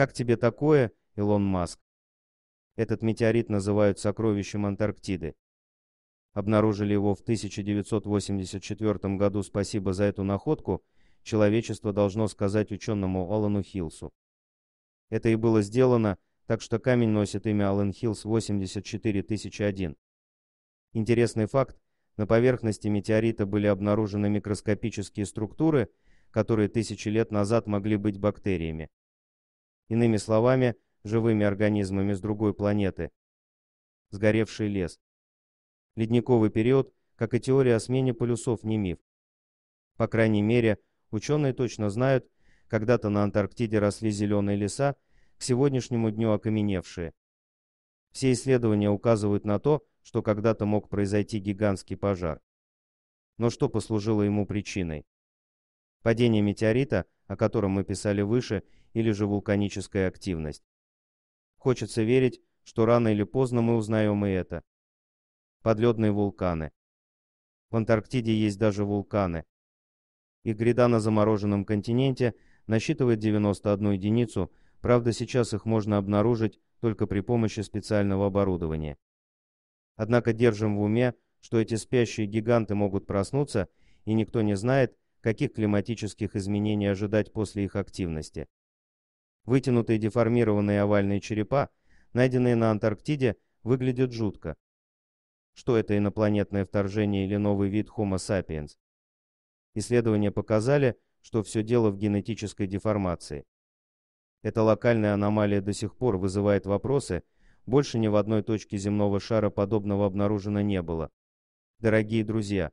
Как тебе такое, Илон Маск? Этот метеорит называют сокровищем Антарктиды. Обнаружили его в 1984 году. Спасибо за эту находку. Человечество должно сказать ученому Алану Хилсу. Это и было сделано, так что камень носит имя Алан Хилс 84001. Интересный факт. На поверхности метеорита были обнаружены микроскопические структуры, которые тысячи лет назад могли быть бактериями. Иными словами, живыми организмами с другой планеты. Сгоревший лес. Ледниковый период, как и теория о смене полюсов, не миф. По крайней мере, ученые точно знают, когда-то на Антарктиде росли зеленые леса, к сегодняшнему дню окаменевшие. Все исследования указывают на то, что когда-то мог произойти гигантский пожар. Но что послужило ему причиной? Падение метеорита, о котором мы писали выше, или же вулканическая активность. Хочется верить, что рано или поздно мы узнаем и это. Подледные вулканы. В Антарктиде есть даже вулканы. И гряда на замороженном континенте насчитывает 91 единицу, правда сейчас их можно обнаружить только при помощи специального оборудования. Однако держим в уме, что эти спящие гиганты могут проснуться, и никто не знает, каких климатических изменений ожидать после их активности. Вытянутые деформированные овальные черепа, найденные на Антарктиде, выглядят жутко. Что это инопланетное вторжение или новый вид Homo sapiens? Исследования показали, что все дело в генетической деформации. Эта локальная аномалия до сих пор вызывает вопросы, больше ни в одной точке земного шара подобного обнаружено не было. Дорогие друзья,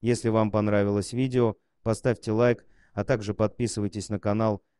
если вам понравилось видео, поставьте лайк, а также подписывайтесь на канал